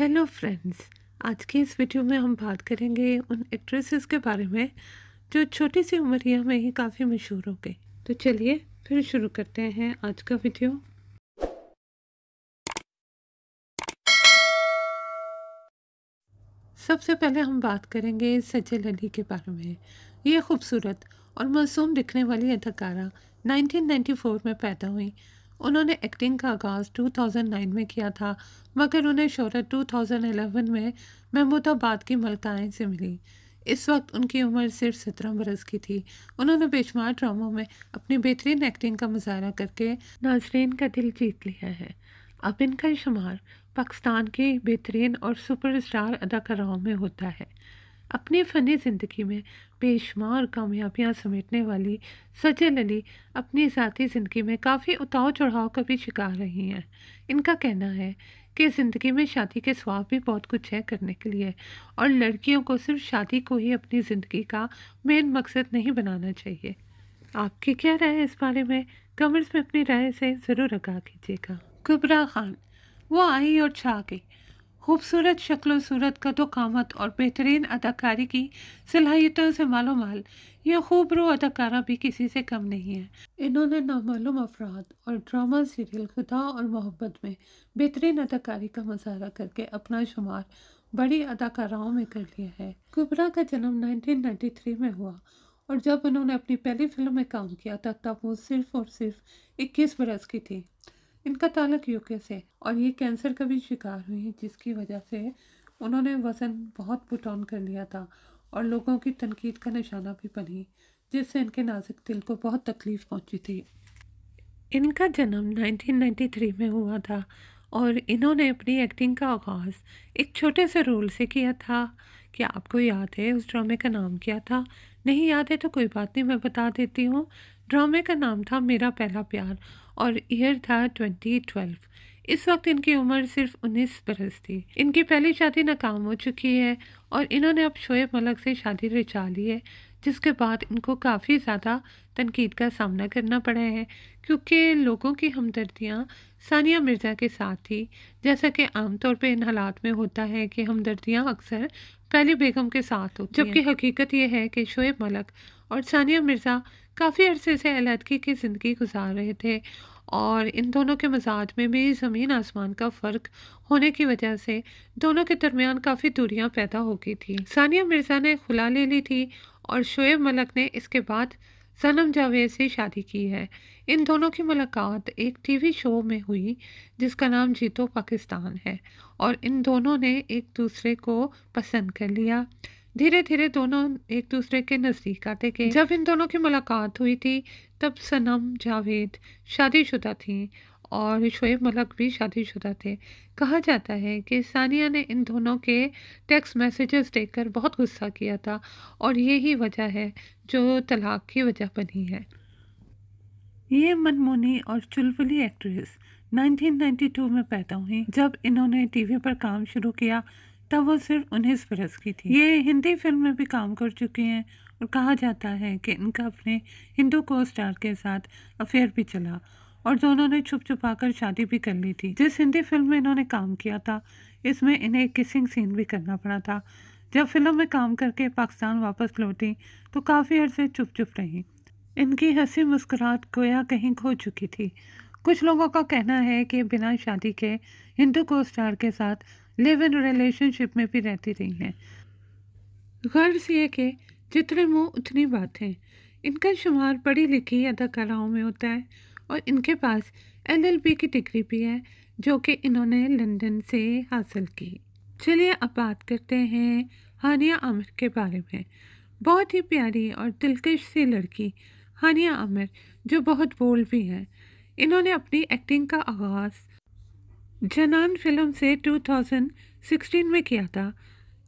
Hello friends आज के इस वीडियो में हम बात करेंगे उन एक्ट्रेसेस के बारे में जो छोटी सी उमरिया में ही काफ़ी मशहूर हो गई तो चलिए फिर शुरू करते हैं आज का वीडियो सबसे पहले हम बात करेंगे सजल अली के बारे में ये खूबसूरत और मासूम दिखने वाली अदाकारा 1994 में पैदा हुई उन्होंने एक्टिंग का आगाज़ 2009 में किया था मगर उन्हें शहरत 2011 में महमूदाबाद की मलकाएँ से मिली इस वक्त उनकी उम्र सिर्फ सत्रह बरस की थी उन्होंने बेशुमार ड्रामों में अपनी बेहतरीन एक्टिंग का मुजाहरा करके नाजरीन का दिल जीत लिया है अब इनका शुमार पाकिस्तान की बेहतरीन और सुपरस्टार अदाकाराओं में होता है अपने फ़नी ज़िंदगी में बेशुमार कामयाबियाँ समेटने वाली सजल अली अपनी ज़ाती ज़िंदगी में काफ़ी उतार चढ़ाव का भी शिकार रही हैं इनका कहना है कि ज़िंदगी में शादी के स्वाब भी बहुत कुछ है करने के लिए और लड़कियों को सिर्फ शादी को ही अपनी ज़िंदगी का मेन मकसद नहीं बनाना चाहिए आपकी क्या राय है इस बारे में कमेंट्स में अपनी राय से ज़रूर आगा कीजिएगा कुबरा खान वो आई और छा गई खूबसूरत शक्ल सूरत तो कामत और बेहतरीन अदाकारी की सलाहियतों से मालोमाल यह खूब रो अदाकारा भी किसी से कम नहीं है इन्होंने नामालूम अफराद और ड्रामा सीरियल खुदा और मोहब्बत में बेहतरीन अदाकारी का मुजाहरा करके अपना शुमार बड़ी अदाकाराओं में कर लिया है कुबरा का जन्म 1993 में हुआ और जब उन्होंने अपनी पहली फिल्म में काम किया था तब वो सिर्फ और सिर्फ 21 बरस की थी इनका ताल्लुक यूके से और ये कैंसर का भी शिकार हुई जिसकी वजह से उन्होंने वज़न बहुत पुट ऑन कर लिया था और लोगों की तनकीद का निशाना भी बनी जिससे इनके नाजुक दिल को बहुत तकलीफ़ पहुंची थी इनका जन्म 1993 में हुआ था और इन्होंने अपनी एक्टिंग का आगाज़ एक छोटे से रोल से किया था कि आपको याद है उस ड्रामे का नाम क्या था नहीं याद है तो कोई बात नहीं मैं बता देती हूँ ड्रामे का नाम था मेरा पहला प्यार और ईयर था 2012। इस वक्त इनकी उम्र सिर्फ 19 बरस थी इनकी पहली शादी नाकाम हो चुकी है और इन्होंने अब शोएब मलक से शादी रचा ली है जिसके बाद इनको काफ़ी ज़्यादा तनकीद का सामना करना पड़ा है क्योंकि लोगों की हमदर्दियाँ सानिया मिर्ज़ा के साथ थी जैसा कि आमतौर पर इन हालात में होता है कि हमदर्दियाँ अक्सर पहली बेगम के साथ होती जबकि हकीकत यह है कि शोएब मलक और सानिया मिर्ज़ा काफ़ी अरसे से अलहदगी की ज़िंदगी गुजार रहे थे और इन दोनों के मजाज में भी ज़मीन आसमान का फ़र्क होने की वजह से दोनों के दरमियान काफ़ी दूरियां पैदा हो गई थी सानिया मिर्ज़ा ने खुला ले ली थी और शुएब मलक ने इसके बाद सनम जावेद से शादी की है इन दोनों की मुलाकात एक टीवी शो में हुई जिसका नाम जीतो पाकिस्तान है और इन दोनों ने एक दूसरे को पसंद कर लिया धीरे धीरे दोनों एक दूसरे के नज़दीक आते गए जब इन दोनों की मुलाकात हुई थी तब सनम जावेद शादीशुदा थी और शोएब मलक भी शादीशुदा थे कहा जाता है कि सानिया ने इन दोनों के टेक्स्ट मैसेजेस देखकर बहुत गुस्सा किया था और यही वजह है जो तलाक की वजह बनी है ये मनमोनी और चुलबुली एक्ट्रेस 1992 में पैदा हुई जब इन्होंने टीवी पर काम शुरू किया तब वो सिर्फ उन्नीस बरस की थी ये हिंदी फिल्म में भी काम कर चुकी हैं और कहा जाता है कि इनका अपने हिंदू को स्टार के साथ अफेयर भी चला और दोनों ने छुप छुपा कर शादी भी कर ली थी जिस हिंदी फिल्म में इन्होंने काम किया था इसमें इन्हें एक किसिंग सीन भी करना पड़ा था जब फिल्म में काम करके पाकिस्तान वापस लौटी तो काफ़ी अरसे चुप चुप रहीं इनकी हंसी मुस्कुराहट गोया कहीं खो चुकी थी कुछ लोगों का कहना है कि बिना शादी के हिंदू को स्टार के साथ लिव इन रिलेशनशिप में भी रहती रही हैं गर्ज ये कि जितने मुँह उतनी बातें इनका शुमार पढ़ी लिखी अदाकाराओं में होता है और इनके पास एलएलबी की डिग्री भी है जो कि इन्होंने लंदन से हासिल की चलिए अब बात करते हैं हानिया आमिर के बारे में बहुत ही प्यारी और दिलकश सी लड़की हानिया आमिर जो बहुत बोल भी हैं इन्होंने अपनी एक्टिंग का आगाज़ जनान फिल्म से 2016 में किया था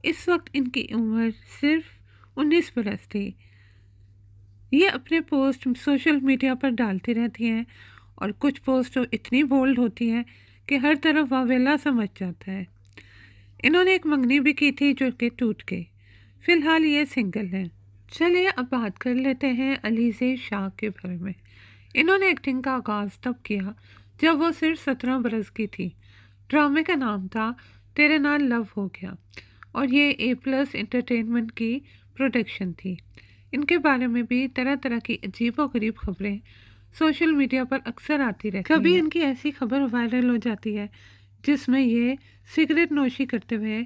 इस वक्त इनकी उम्र सिर्फ 19 बरस थी ये अपने पोस्ट सोशल मीडिया पर डालती रहती हैं और कुछ पोस्ट तो इतनी बोल्ड होती हैं कि हर तरफ वावेला समझ जाता है इन्होंने एक मंगनी भी की थी जो कि टूट गई फ़िलहाल ये सिंगल हैं चलिए अब बात कर लेते हैं अलीज़े शाह के बारे में इन्होंने एक्टिंग का आगाज़ तब किया जब वो सिर्फ सत्रह बरस की थी ड्रामे का नाम था तेरे नाल लव हो गया और ये ए प्लस इंटरटेनमेंट की प्रोडक्शन थी इनके बारे में भी तरह तरह की अजीब और गरीब खबरें सोशल मीडिया पर अक्सर आती रहती कभी इनकी ऐसी खबर वायरल हो जाती है जिसमें ये सिगरेट नोशी करते हुए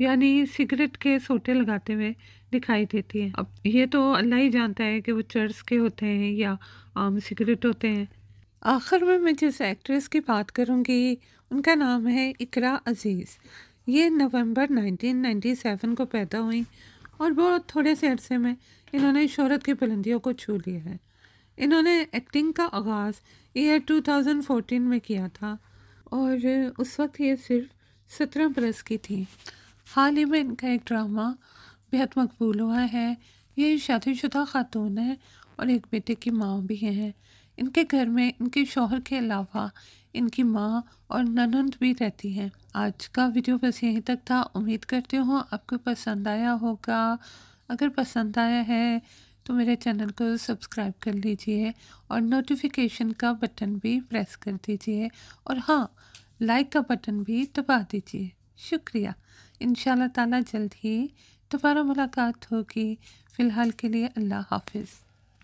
यानी सिगरेट के सोटे लगाते हुए दिखाई देती है अब ये तो अल्लाह ही जानता है कि वो चर्च के होते हैं या आम सिगरेट होते हैं आखिर में मैं जिस एक्ट्रेस की बात करूँगी उनका नाम है इकरा अज़ीज़ ये नवंबर 1997 को पैदा हुई और बहुत थोड़े से अरसे में इन्होंने शहरत की बुलंदियों को छू लिया है इन्होंने एक्टिंग का आगाज़ ईयर 2014 में किया था और उस वक्त ये सिर्फ सत्रह बरस की थी हाल ही में इनका एक ड्रामा बेहद मकबूल हुआ है ये शादीशुदा खातून है और एक बेटे की माँ भी हैं इनके घर में इनके शोहर के अलावा इनकी माँ और ननंद भी रहती हैं आज का वीडियो बस यहीं तक था उम्मीद करती हूँ आपको पसंद आया होगा अगर पसंद आया है तो मेरे चैनल को सब्सक्राइब कर लीजिए और नोटिफिकेशन का बटन भी प्रेस कर दीजिए और हाँ लाइक का बटन भी दबा दीजिए शुक्रिया इन ताला जल्द ही दोबारा मुलाकात होगी फ़िलहाल के लिए अल्लाह हाफिज़